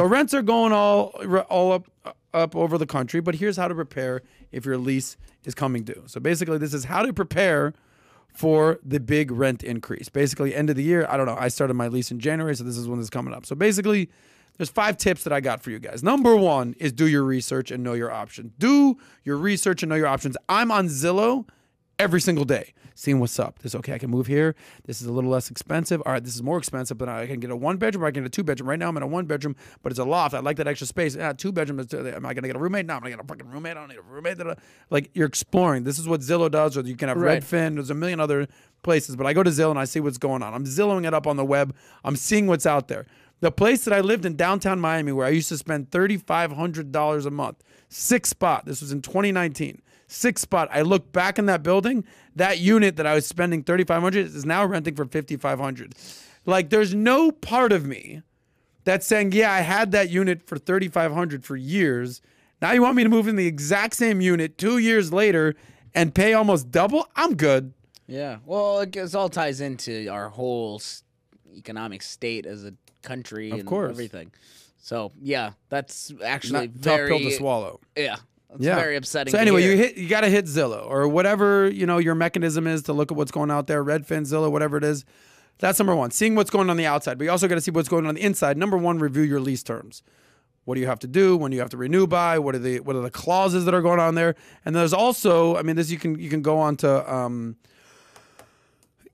So rents are going all all up up over the country, but here's how to prepare if your lease is coming due. So basically, this is how to prepare for the big rent increase. Basically, end of the year. I don't know. I started my lease in January, so this is when this is coming up. So basically, there's five tips that I got for you guys. Number one is do your research and know your options. Do your research and know your options. I'm on Zillow every single day seeing what's up. This okay, I can move here. This is a little less expensive. All right, this is more expensive, but I can get a one bedroom. I can get a two bedroom. Right now, I'm in a one bedroom, but it's a loft. I like that extra space. Ah, two bedroom. Is, uh, am I gonna get a roommate? No, I'm gonna get a fucking roommate. I don't need a roommate. Like you're exploring. This is what Zillow does, or you can have right. Redfin. There's a million other places, but I go to Zillow and I see what's going on. I'm Zillowing it up on the web. I'm seeing what's out there. The place that I lived in downtown Miami, where I used to spend $3,500 a month, six spot. This was in 2019 sixth spot. I look back in that building, that unit that I was spending 3500 is now renting for 5500. Like there's no part of me that's saying, "Yeah, I had that unit for 3500 for years. Now you want me to move in the exact same unit 2 years later and pay almost double? I'm good." Yeah. Well, it all ties into our whole economic state as a country of and course. everything. So, yeah, that's actually Not very tough pill to swallow. Yeah. It's yeah. very upsetting. So anyway, you hit you got to hit Zillow or whatever, you know, your mechanism is to look at what's going out there, Redfin, Zillow, whatever it is. That's number 1. Seeing what's going on the outside, but you also got to see what's going on the inside. Number 1, review your lease terms. What do you have to do? When do you have to renew by? What are the what are the clauses that are going on there? And there's also, I mean, this you can you can go on to um,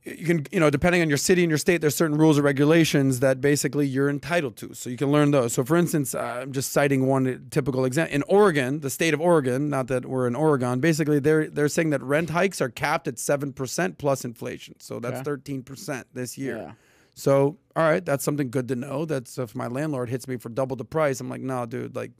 you can you know depending on your city and your state there's certain rules or regulations that basically you're entitled to so you can learn those so for instance uh, i'm just citing one typical example in oregon the state of oregon not that we're in oregon basically they're they're saying that rent hikes are capped at 7% plus inflation so that's okay. 13% this year yeah. so all right that's something good to know that's if my landlord hits me for double the price i'm like no nah, dude like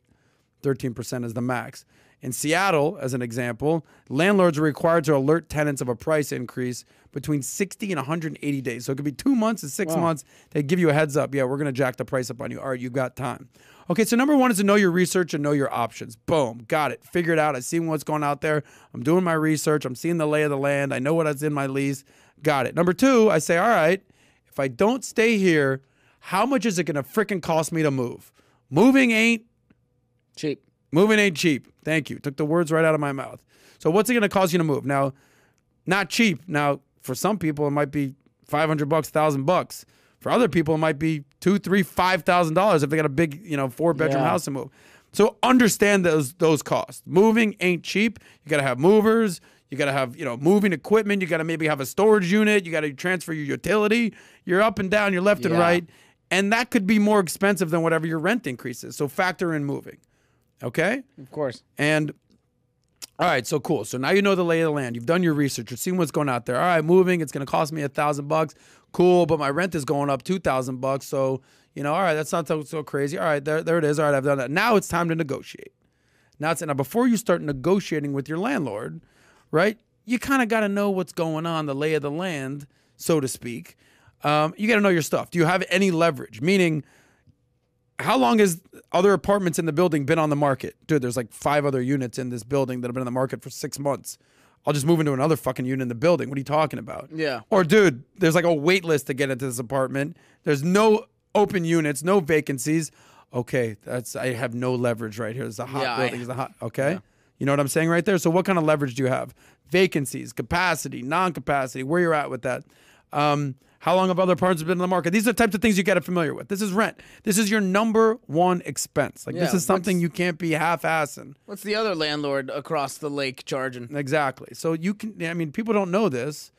13% is the max. In Seattle, as an example, landlords are required to alert tenants of a price increase between 60 and 180 days. So it could be two months to six wow. months. They give you a heads up. Yeah, we're going to jack the price up on you. All right, you've got time. Okay, so number one is to know your research and know your options. Boom, got it. Figured out. I've seen what's going out there. I'm doing my research. I'm seeing the lay of the land. I know what's in my lease. Got it. Number two, I say, all right, if I don't stay here, how much is it going to freaking cost me to move? Moving ain't Cheap. Moving ain't cheap. Thank you. Took the words right out of my mouth. So what's it going to cost you to move? Now, not cheap. Now, for some people, it might be 500 bucks, 1000 bucks. For other people, it might be two, three, five thousand dollars if they got a big, you know, four bedroom yeah. house to move. So understand those those costs. Moving ain't cheap. You got to have movers. You got to have you know moving equipment. You got to maybe have a storage unit. You got to transfer your utility. You're up and down. You're left yeah. and right, and that could be more expensive than whatever your rent increases. So factor in moving. Okay? Of course. And all right, so cool. So now you know the lay of the land. You've done your research. You've seen what's going out there. All right, moving. It's going to cost me a thousand bucks. Cool, but my rent is going up two thousand bucks. So you know, all right, that's not so, so, crazy. All right, there, there it is. All right, I've done that. Now it's time to negotiate. Now it's now before you start negotiating with your landlord, right? You kind of got to know what's going on, the lay of the land, so to speak. Um, you got to know your stuff. Do you have any leverage? Meaning, how long has other apartments in the building been on the market? Dude, there's like five other units in this building that have been on the market for six months. I'll just move into another fucking unit in the building. What are you talking about? Yeah. Or dude, there's like a wait list to get into this apartment. There's no open units, no vacancies. Okay, that's I have no leverage right here. It's a hot yeah, building. It's a hot okay. Yeah. You know what I'm saying right there? So what kind of leverage do you have? Vacancies, capacity, non-capacity, where you're at with that. Um, how long have other apartments been in the market? These are the types of things you get familiar with. This is rent. This is your number one expense. Like yeah, this is something you can't be half-assing. What's the other landlord across the lake charging? Exactly. So you can. I mean, people don't know this,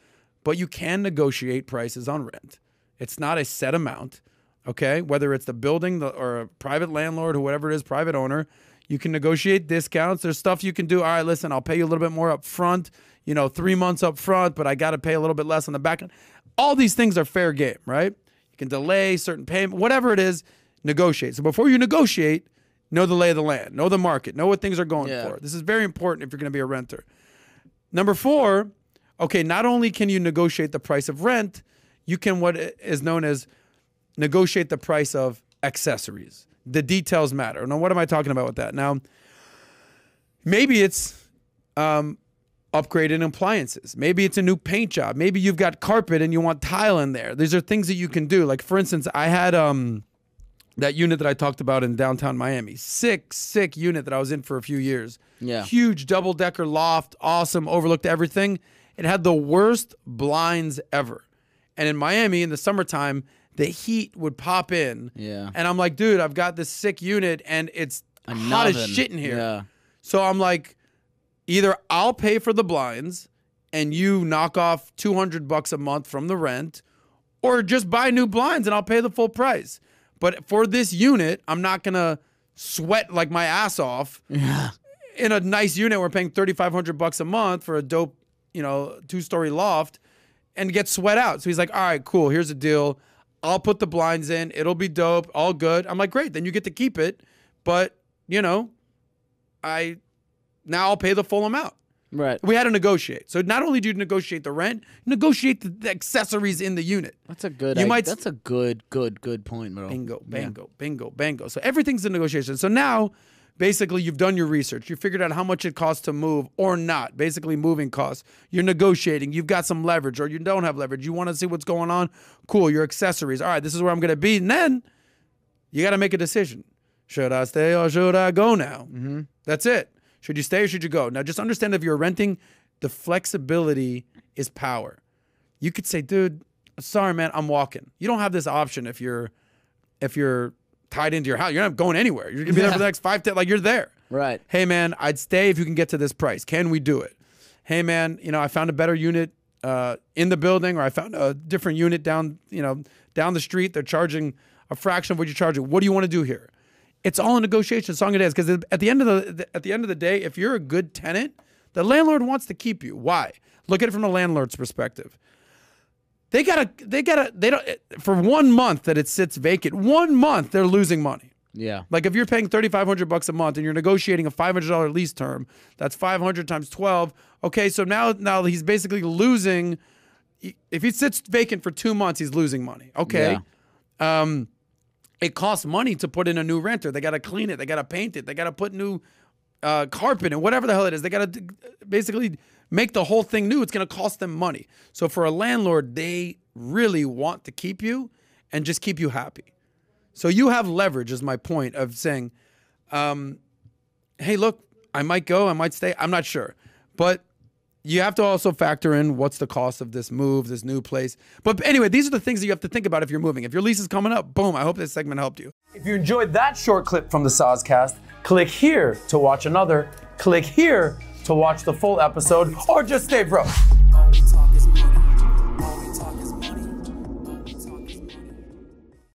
but you can negotiate prices on rent. It's not a set amount. Okay, whether it's the building or a private landlord or whatever it is, private owner, you can negotiate discounts. There's stuff you can do. All right, listen, I'll pay you a little bit more up front. You know, three months up front, but I got to pay a little bit less on the back end all these things are fair game, right? You can delay certain payment, whatever it is, negotiate. So before you negotiate, know the lay of the land, know the market, know what things are going yeah. for. This is very important if you're going to be a renter. Number four, okay, not only can you negotiate the price of rent, you can what is known as negotiate the price of accessories. The details matter. Now, what am I talking about with that? Now, maybe it's um, upgrade in appliances. Maybe it's a new paint job. Maybe you've got carpet and you want tile in there. These are things that you can do. Like for instance, I had um that unit that I talked about in downtown Miami. Sick, sick unit that I was in for a few years. Yeah. Huge double decker loft, awesome, overlooked everything. It had the worst blinds ever. And in Miami in the summertime, the heat would pop in. Yeah. And I'm like, dude, I've got this sick unit and it's Another. hot as shit in here. Yeah. So I'm like, either I'll pay for the blinds and you knock off 200 bucks a month from the rent or just buy new blinds and I'll pay the full price. But for this unit, I'm not going to sweat like my ass off. Yeah. In a nice unit, we're paying 3500 bucks a month for a dope, you know, two-story loft and get sweat out. So he's like, "All right, cool. Here's the deal. I'll put the blinds in. It'll be dope. All good." I'm like, "Great. Then you get to keep it." But, you know, I now I'll pay the full amount. Right. We had to negotiate. So not only do you negotiate the rent, negotiate the, the accessories in the unit. That's a good. You I, might. That's a good, good, good point, bro. Bingo, bingo, yeah. bingo, bingo. So everything's a negotiation. So now, basically, you've done your research. You figured out how much it costs to move or not. Basically, moving costs. You're negotiating. You've got some leverage, or you don't have leverage. You want to see what's going on. Cool. Your accessories. All right. This is where I'm going to be. And then, you got to make a decision. Should I stay or should I go now? Mm -hmm. That's it. Should you stay or should you go? Now, just understand if you're renting, the flexibility is power. You could say, dude, sorry, man, I'm walking. You don't have this option if you're if you're tied into your house. You're not going anywhere. You're gonna be yeah. there for the next five, ten. Like you're there. Right. Hey, man, I'd stay if you can get to this price. Can we do it? Hey, man, you know, I found a better unit uh, in the building, or I found a different unit down, you know, down the street. They're charging a fraction of what you're charging. What do you want to do here? It's all a negotiation, song and dance. Because at the end of the at the end of the day, if you're a good tenant, the landlord wants to keep you. Why? Look at it from a landlord's perspective. They gotta they gotta they don't eh, for one month that it sits vacant. One month they're losing money. Yeah. Like if you're paying 3500 bucks a month and you're negotiating a $500 lease term, that's 500 times 12. Okay, so now now he's basically losing if he sits vacant for 2 months, he's losing money. Okay. Yeah. Um it costs money to put in a new renter. They got to clean it. They got to paint it. They got to put new uh, carpet and whatever the hell it is. They got to basically make the whole thing new. It's going to cost them money. So for a landlord, they really want to keep you and just keep you happy. So you have leverage, is my point of saying, um, hey, look, I might go, I might stay, I'm not sure. But you have to also factor in what's the cost of this move, this new place. But anyway, these are the things that you have to think about if you're moving. If your lease is coming up, boom, I hope this segment helped you. If you enjoyed that short clip from the Cast, click here to watch another, click here to watch the full episode, or just stay broke.